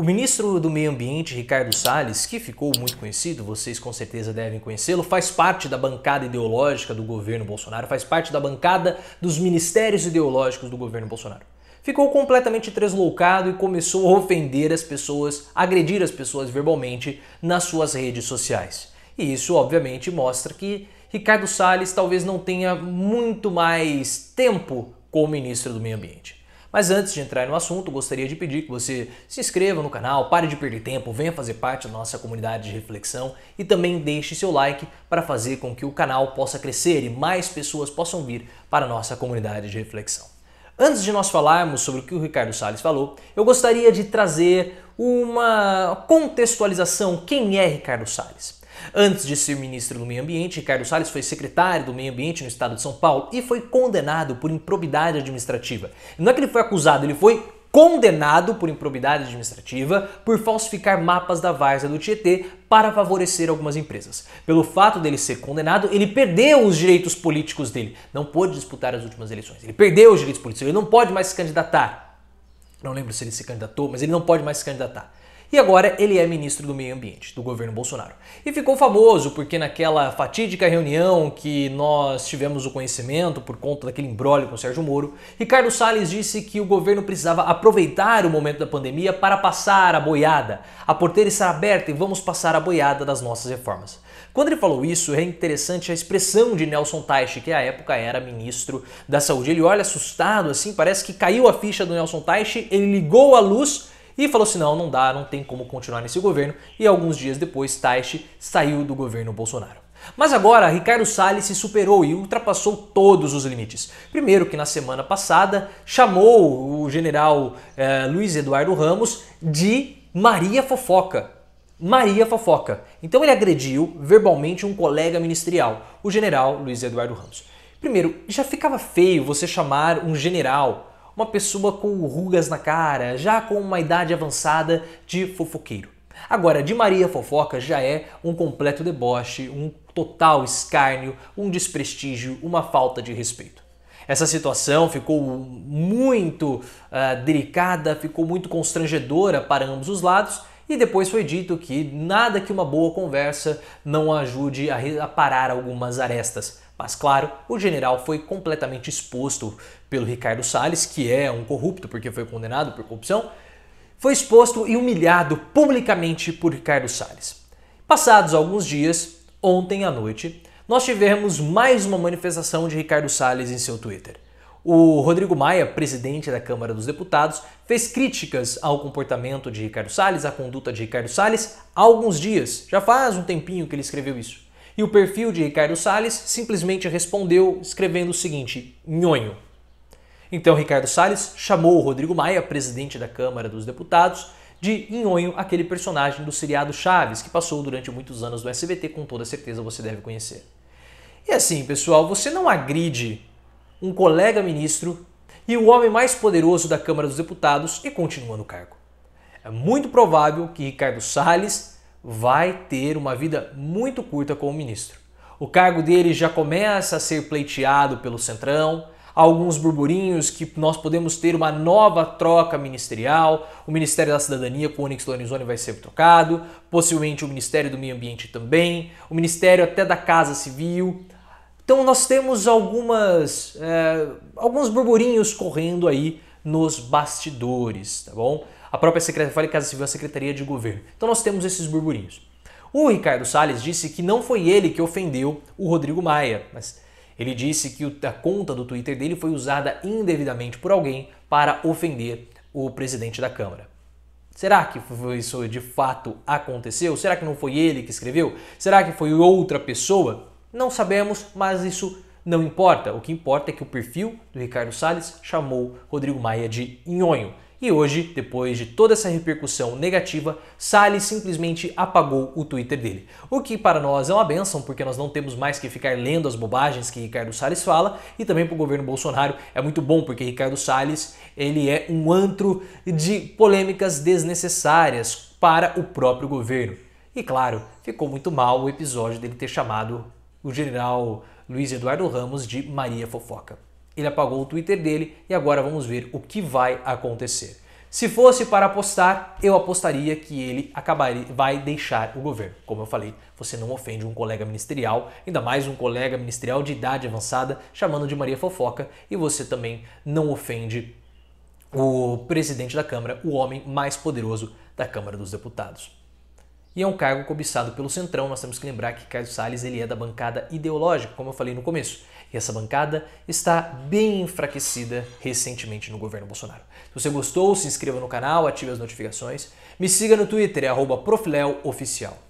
O ministro do Meio Ambiente, Ricardo Salles, que ficou muito conhecido, vocês com certeza devem conhecê-lo, faz parte da bancada ideológica do governo Bolsonaro, faz parte da bancada dos ministérios ideológicos do governo Bolsonaro. Ficou completamente tresloucado e começou a ofender as pessoas, agredir as pessoas verbalmente nas suas redes sociais. E isso, obviamente, mostra que Ricardo Salles talvez não tenha muito mais tempo como ministro do Meio Ambiente. Mas antes de entrar no assunto, gostaria de pedir que você se inscreva no canal, pare de perder tempo, venha fazer parte da nossa comunidade de reflexão e também deixe seu like para fazer com que o canal possa crescer e mais pessoas possam vir para a nossa comunidade de reflexão. Antes de nós falarmos sobre o que o Ricardo Salles falou, eu gostaria de trazer uma contextualização quem é Ricardo Salles. Antes de ser ministro do Meio Ambiente, Ricardo Salles foi secretário do Meio Ambiente no estado de São Paulo e foi condenado por improbidade administrativa. Não é que ele foi acusado, ele foi condenado por improbidade administrativa por falsificar mapas da várzea do Tietê para favorecer algumas empresas. Pelo fato dele ser condenado, ele perdeu os direitos políticos dele. Não pôde disputar as últimas eleições. Ele perdeu os direitos políticos, ele não pode mais se candidatar. Não lembro se ele se candidatou, mas ele não pode mais se candidatar. E agora ele é ministro do Meio Ambiente do governo Bolsonaro. E ficou famoso porque naquela fatídica reunião que nós tivemos o conhecimento por conta daquele embrólio com o Sérgio Moro, Ricardo Salles disse que o governo precisava aproveitar o momento da pandemia para passar a boiada. A porteira está aberta e vamos passar a boiada das nossas reformas. Quando ele falou isso, é interessante a expressão de Nelson Teich, que à época era ministro da Saúde. Ele olha assustado assim, parece que caiu a ficha do Nelson Teich, ele ligou a luz e falou assim: não, não dá, não tem como continuar nesse governo. E alguns dias depois, Taishi saiu do governo Bolsonaro. Mas agora, Ricardo Salles se superou e ultrapassou todos os limites. Primeiro, que na semana passada chamou o general eh, Luiz Eduardo Ramos de Maria Fofoca. Maria Fofoca. Então ele agrediu verbalmente um colega ministerial, o general Luiz Eduardo Ramos. Primeiro, já ficava feio você chamar um general uma pessoa com rugas na cara, já com uma idade avançada de fofoqueiro. Agora, de Maria Fofoca já é um completo deboche, um total escárnio, um desprestígio, uma falta de respeito. Essa situação ficou muito uh, delicada, ficou muito constrangedora para ambos os lados e depois foi dito que nada que uma boa conversa não ajude a, a parar algumas arestas. Mas claro, o general foi completamente exposto pelo Ricardo Salles, que é um corrupto porque foi condenado por corrupção, foi exposto e humilhado publicamente por Ricardo Salles. Passados alguns dias, ontem à noite, nós tivemos mais uma manifestação de Ricardo Salles em seu Twitter. O Rodrigo Maia, presidente da Câmara dos Deputados, fez críticas ao comportamento de Ricardo Salles, à conduta de Ricardo Salles, há alguns dias. Já faz um tempinho que ele escreveu isso. E o perfil de Ricardo Salles simplesmente respondeu escrevendo o seguinte: nhonho. Então Ricardo Salles chamou o Rodrigo Maia, presidente da Câmara dos Deputados, de nhonho, aquele personagem do seriado Chaves que passou durante muitos anos no SBT, com toda certeza você deve conhecer. E assim, pessoal, você não agride um colega ministro e o homem mais poderoso da Câmara dos Deputados e continua no cargo. É muito provável que Ricardo Salles vai ter uma vida muito curta como ministro. O cargo dele já começa a ser pleiteado pelo Centrão, há alguns burburinhos que nós podemos ter uma nova troca ministerial, o Ministério da Cidadania com o Onyx Lorenzoni vai ser trocado, possivelmente o Ministério do Meio Ambiente também, o Ministério até da Casa Civil. Então nós temos algumas, é, alguns burburinhos correndo aí nos bastidores, tá bom? a própria Secretaria de Casa Civil, a Secretaria de Governo. Então nós temos esses burburinhos. O Ricardo Salles disse que não foi ele que ofendeu o Rodrigo Maia, mas ele disse que a conta do Twitter dele foi usada indevidamente por alguém para ofender o presidente da Câmara. Será que isso de fato aconteceu? Será que não foi ele que escreveu? Será que foi outra pessoa? Não sabemos, mas isso não importa. O que importa é que o perfil do Ricardo Salles chamou Rodrigo Maia de nhonho. E hoje, depois de toda essa repercussão negativa, Salles simplesmente apagou o Twitter dele. O que para nós é uma benção, porque nós não temos mais que ficar lendo as bobagens que Ricardo Salles fala, e também para o governo Bolsonaro é muito bom, porque Ricardo Salles ele é um antro de polêmicas desnecessárias para o próprio governo. E claro, ficou muito mal o episódio dele ter chamado o general Luiz Eduardo Ramos de Maria Fofoca. Ele apagou o Twitter dele e agora vamos ver o que vai acontecer. Se fosse para apostar, eu apostaria que ele acabaria, vai deixar o governo. Como eu falei, você não ofende um colega ministerial, ainda mais um colega ministerial de idade avançada, chamando de Maria Fofoca, e você também não ofende o presidente da Câmara, o homem mais poderoso da Câmara dos Deputados e é um cargo cobiçado pelo Centrão. Nós temos que lembrar que Carlos Salles ele é da bancada ideológica, como eu falei no começo. E essa bancada está bem enfraquecida recentemente no governo Bolsonaro. Se você gostou, se inscreva no canal, ative as notificações. Me siga no Twitter, é profilelooficial.